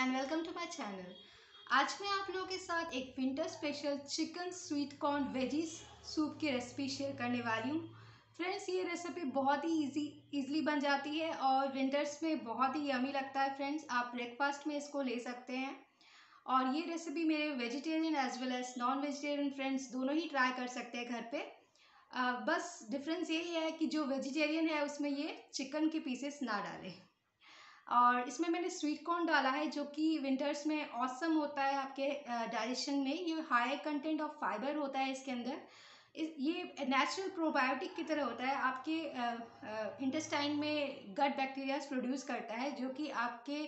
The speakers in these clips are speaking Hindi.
and welcome to my channel आज मैं आप लोगों के साथ एक winter special chicken sweet corn veggies soup की रेसिपी शेयर करने वाली हूँ फ्रेंड्स ये रेसिपी बहुत ही इजी इजीली बन जाती है और विंटर्स में बहुत ही यमी लगता है फ्रेंड्स आप ब्रेकफास्ट में इसको ले सकते हैं और ये रेसिपी मेरे vegetarian as well as non vegetarian friends दोनों ही ट्राई कर सकते हैं घर पर बस डिफरेंस यही है कि जो वेजिटेरियन है उसमें ये चिकन के पीसेस ना डालें और इसमें मैंने स्वीट कॉर्न डाला है जो कि विंटर्स में औसम होता है आपके डाइजेशन में ये हाई कंटेंट ऑफ फाइबर होता है इसके अंदर ये नेचुरल प्रोबायोटिक की तरह होता है आपके इंटेस्टाइन में गट बैक्टीरियाज प्रोड्यूस करता है जो कि आपके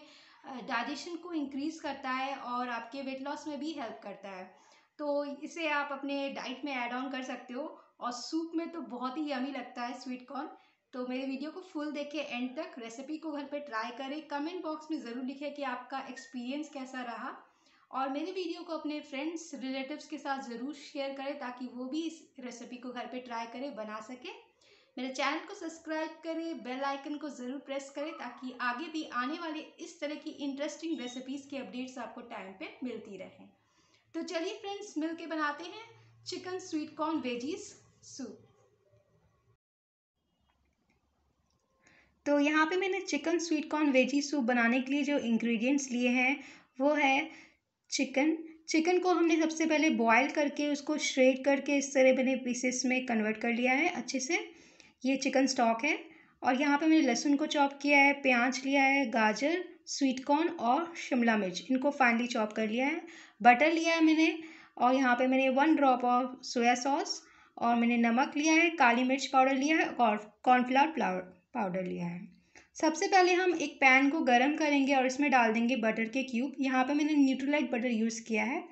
डाइजेशन को इंक्रीज़ करता है और आपके वेट लॉस में भी हेल्प करता है तो इसे आप अपने डाइट में एड ऑन कर सकते हो और सूप में तो बहुत ही यमी लगता है स्वीट कॉर्न तो मेरे वीडियो को फुल देखें एंड तक रेसिपी को घर पे ट्राई करें कमेंट बॉक्स में ज़रूर लिखें कि आपका एक्सपीरियंस कैसा रहा और मेरे वीडियो को अपने फ्रेंड्स रिलेटिव्स के साथ ज़रूर शेयर करें ताकि वो भी इस रेसिपी को घर पे ट्राई करें बना सकें मेरे चैनल को सब्सक्राइब करें बेल आइकन को ज़रूर प्रेस करें ताकि आगे भी आने वाले इस तरह की इंटरेस्टिंग रेसिपीज़ की अपडेट्स आपको टाइम पर मिलती रहें तो चलिए फ्रेंड्स मिल बनाते हैं chicken sweet corn veggies soup तो यहाँ पे मैंने chicken sweet corn veggie soup बनाने के लिए जो इंग्रेडिएंट्स लिए हैं वो है चिकन चिकन को हमने सबसे पहले बॉयल करके उसको श्रेड करके इस तरह मैंने पीसेस में कन्वर्ट कर लिया है अच्छे से ये चिकन स्टॉक है और यहाँ पे मैंने लहसुन को चॉप किया है प्याज लिया है गाजर स्वीट कॉर्न और शिमला मिर्च इनको फाइनली चॉप कर लिया है बटर लिया है मैंने और यहाँ पर मैंने one drop of soya sauce और मैंने नमक लिया है काली मिर्च पाउडर लिया है और कॉर्नफ्लावर फ्लावर पाउडर लिया है सबसे पहले हम एक पैन को गर्म करेंगे और इसमें डाल देंगे बटर के क्यूब यहाँ पे मैंने न्यूट्रोलाइट बटर यूज़ किया है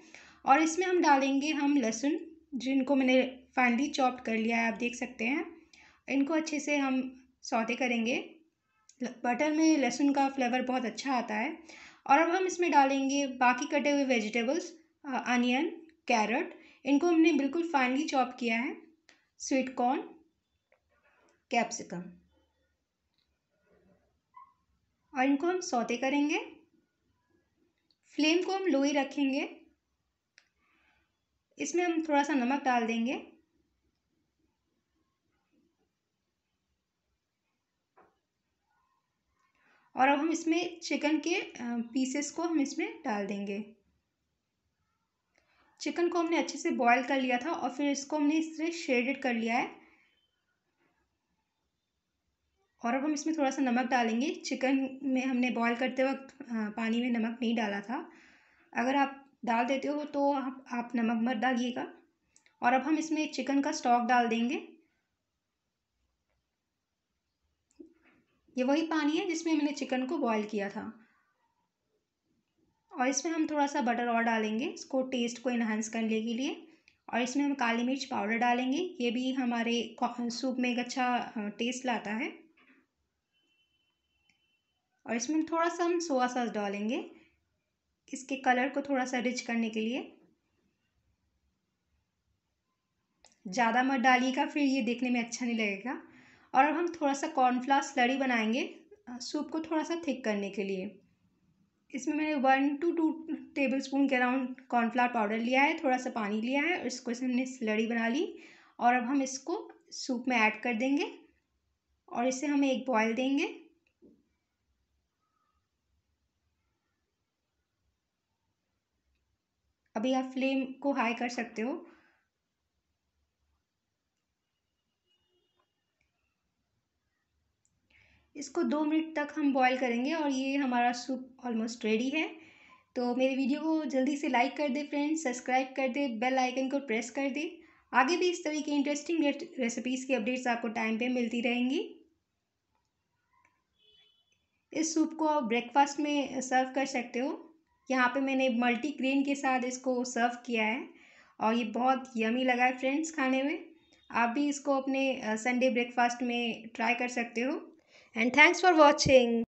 और इसमें हम डालेंगे हम लहसुन जिनको मैंने फाइनली चॉप कर लिया है आप देख सकते हैं इनको अच्छे से हम सौते करेंगे बटर में लहसुन का फ्लेवर बहुत अच्छा आता है और अब हम इसमें डालेंगे बाकी कटे हुए वेजिटेबल्स अनियन कैरट इनको हमने बिल्कुल फाइनली चॉप किया है स्वीट कॉर्न कैप्सिकम और इनको हम सौते करेंगे फ्लेम को हम लो ही रखेंगे इसमें हम थोड़ा सा नमक डाल देंगे और अब हम इसमें चिकन के पीसेस को हम इसमें डाल देंगे चिकन को हमने अच्छे से बॉईल कर लिया था और फिर इसको हमने इससे शेडेड कर लिया है और अब हम इसमें थोड़ा सा नमक डालेंगे चिकन में हमने बॉईल करते वक्त हाँ, पानी में नमक नहीं डाला था अगर आप डाल देते हो तो आप, आप नमक मत डालिएगा और अब हम इसमें चिकन का स्टॉक डाल देंगे ये वही पानी है जिसमें मैंने चिकन को बॉईल किया था और इसमें हम थोड़ा सा बटर और डालेंगे इसको टेस्ट को इन्हांस करने के लिए और इसमें हम काली मिर्च पाउडर डालेंगे ये भी हमारे सूप में एक अच्छा टेस्ट हाँ, लाता है और इसमें थोड़ा सा हम सोया सॉस डालेंगे इसके कलर को थोड़ा सा रिच करने के लिए ज़्यादा मत डालिएगा फिर ये देखने में अच्छा नहीं लगेगा और अब हम थोड़ा सा कॉर्नफ्लावर स्लरी बनाएंगे सूप को थोड़ा सा थिक करने के लिए इसमें मैंने one two two tablespoon के अराउंड कॉर्नफ्लावर पाउडर लिया है थोड़ा सा पानी लिया है और इसको हमने स्लरी बना ली और अब हम इसको सूप में ऐड कर देंगे और इसे हम एक बॉयल देंगे अभी आप फ्लेम को हाई कर सकते हो इसको दो मिनट तक हम बॉईल करेंगे और ये हमारा सूप ऑलमोस्ट रेडी है तो मेरे वीडियो को जल्दी से लाइक कर दे फ्रेंड्स सब्सक्राइब कर दे बेल आइकन को प्रेस कर दे आगे भी इस तरह की इंटरेस्टिंग रेसिपीज़ की अपडेट्स आपको टाइम पे मिलती रहेंगी इस सूप को आप ब्रेकफास्ट में सर्व कर सकते हो यहाँ पे मैंने मल्टी ग्रेन के साथ इसको सर्व किया है और ये बहुत यमी लगा है फ्रेंड्स खाने में आप भी इसको अपने संडे ब्रेकफास्ट में ट्राई कर सकते हो एंड थैंक्स फॉर वॉचिंग